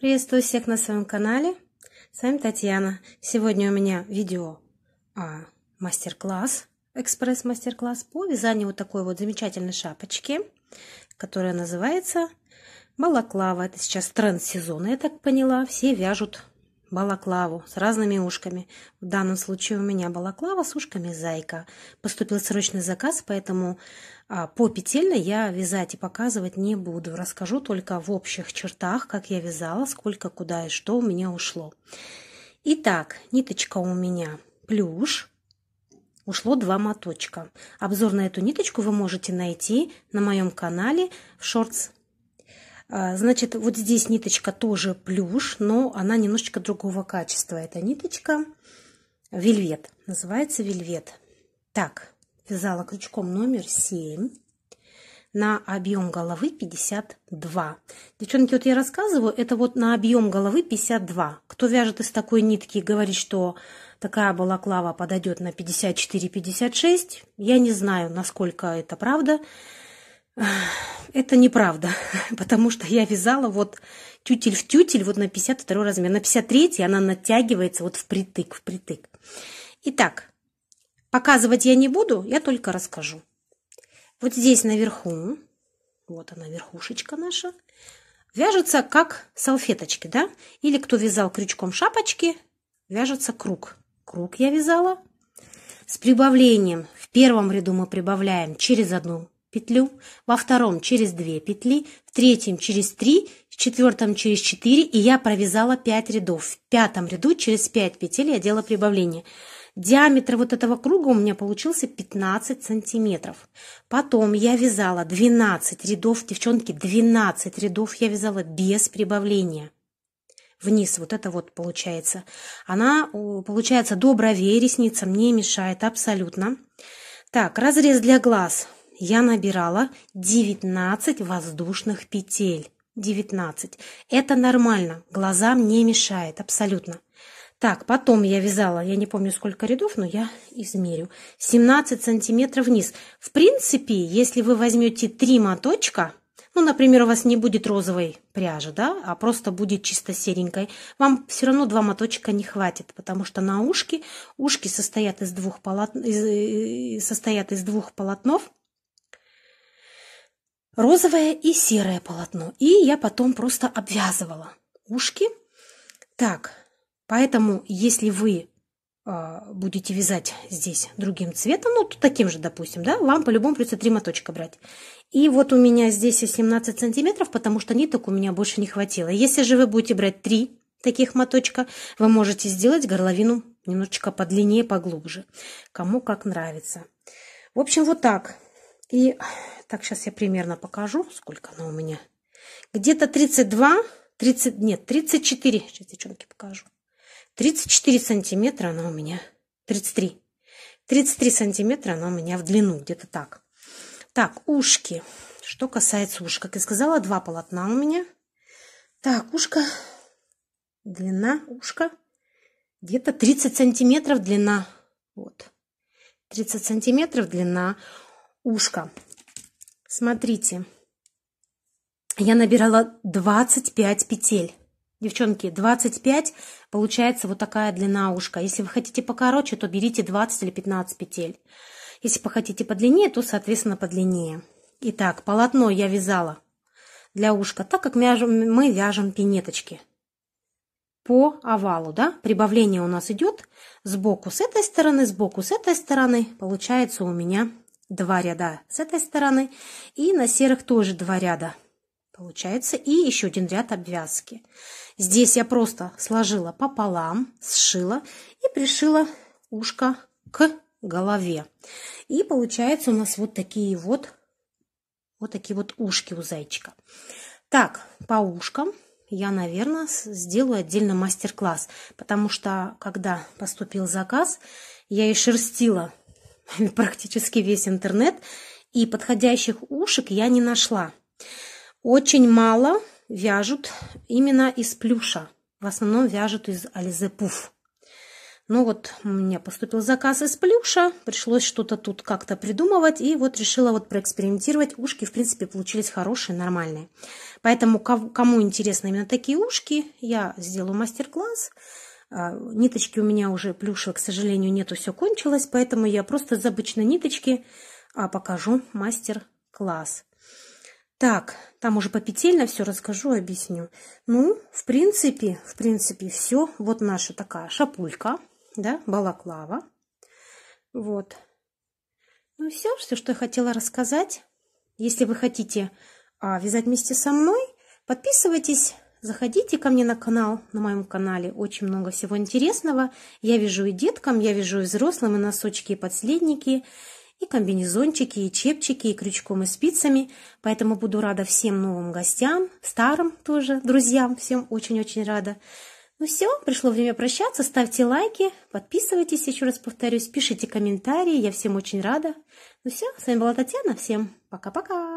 Приветствую всех на своем канале. С вами Татьяна. Сегодня у меня видео а, мастер-класс, экспресс-мастер-класс по вязанию вот такой вот замечательной шапочки, которая называется балаклава. Это сейчас тренд сезона, я так поняла. Все вяжут балаклаву с разными ушками. В данном случае у меня балаклава с ушками зайка. Поступил срочный заказ, поэтому а, по петельной я вязать и показывать не буду. Расскажу только в общих чертах, как я вязала, сколько, куда и что у меня ушло. Итак, ниточка у меня плюш. Ушло два моточка. Обзор на эту ниточку вы можете найти на моем канале в шортс а, значит, вот здесь ниточка тоже плюш, но она немножечко другого качества. Это ниточка вельвет. Называется вельвет. Так, вязала крючком номер 7 на объем головы 52. Девчонки, вот я рассказываю, это вот на объем головы 52. Кто вяжет из такой нитки и говорит, что такая балаклава подойдет на 54-56, я не знаю, насколько это правда. Это неправда, потому что я вязала вот тютель в тютель вот на 52 размер. На 53 она натягивается вот впритык, впритык. Итак, показывать я не буду, я только расскажу. Вот здесь наверху, вот она верхушечка наша, вяжется как салфеточки, да? Или кто вязал крючком шапочки, вяжется круг. Круг я вязала с прибавлением. В первом ряду мы прибавляем через одну петлю, во втором через 2 петли, в третьем через 3, в четвертом через 4, и я провязала 5 рядов. В пятом ряду через 5 петель я делала прибавление. Диаметр вот этого круга у меня получился 15 сантиметров. Потом я вязала 12 рядов, девчонки, 12 рядов я вязала без прибавления вниз, вот это вот получается. Она, получается, до бровей ресницам не мешает абсолютно. Так, разрез для глаз я набирала 19 воздушных петель. 19. Это нормально, глазам не мешает, абсолютно. Так, потом я вязала, я не помню сколько рядов, но я измерю. 17 сантиметров вниз. В принципе, если вы возьмете 3 моточка, ну, например, у вас не будет розовой пряжи, да, а просто будет чисто серенькой, вам все равно два моточка не хватит, потому что на ушки, ушки состоят из двух, полот... из... Э, состоят из двух полотнов, розовое и серое полотно. И я потом просто обвязывала ушки. Так, поэтому если вы э, будете вязать здесь другим цветом, ну, таким же, допустим, да, вам по-любому придется три моточка брать. И вот у меня здесь 17 сантиметров, потому что ниток у меня больше не хватило. Если же вы будете брать три таких моточка, вы можете сделать горловину немножечко подлиннее, поглубже. Кому как нравится. В общем, вот так. И так, сейчас я примерно покажу, сколько она у меня. Где-то 32, 30, нет, 34, сейчас девчонки покажу. 34 сантиметра она у меня, 33. 33 сантиметра она у меня в длину, где-то так. Так, ушки. Что касается ушек, как я сказала, два полотна у меня. Так, ушка. длина ушка где-то 30 сантиметров длина. Вот. 30 сантиметров длина ушко. Смотрите, я набирала 25 петель. Девчонки, 25 получается вот такая длина ушка. Если вы хотите покороче, то берите 20 или 15 петель. Если хотите подлиннее, то, соответственно, подлиннее. Итак, полотно я вязала для ушка, так как мы вяжем пинеточки по овалу, да? Прибавление у нас идет сбоку с этой стороны, сбоку с этой стороны. Получается у меня два ряда с этой стороны, и на серых тоже два ряда. Получается, и еще один ряд обвязки. Здесь я просто сложила пополам, сшила и пришила ушко к голове. И получается у нас вот такие вот, вот такие вот ушки у зайчика. Так, по ушкам я, наверное, сделаю отдельно мастер-класс, потому что, когда поступил заказ, я и шерстила практически весь интернет, и подходящих ушек я не нашла. Очень мало вяжут именно из плюша. В основном вяжут из альзе пуф. Ну вот, у меня поступил заказ из плюша, пришлось что-то тут как-то придумывать, и вот решила вот проэкспериментировать. Ушки, в принципе, получились хорошие, нормальные. Поэтому, кому интересны именно такие ушки, я сделаю мастер-класс. А, ниточки у меня уже плюшек, к сожалению, нету, все кончилось, поэтому я просто из обычной ниточки а, покажу мастер-класс. Так, там уже попетельно все расскажу, объясню. Ну, в принципе, в принципе, все. Вот наша такая шапулька, да, балаклава. Вот. Ну, все, все, что я хотела рассказать. Если вы хотите а, вязать вместе со мной, подписывайтесь, Заходите ко мне на канал, на моем канале очень много всего интересного. Я вижу и деткам, я вижу и взрослым, и носочки, и подследники, и комбинезончики, и чепчики, и крючком, и спицами. Поэтому буду рада всем новым гостям, старым тоже, друзьям, всем очень-очень рада. Ну все, пришло время прощаться. Ставьте лайки, подписывайтесь, еще раз повторюсь, пишите комментарии. Я всем очень рада. Ну все, с вами была Татьяна. Всем пока-пока.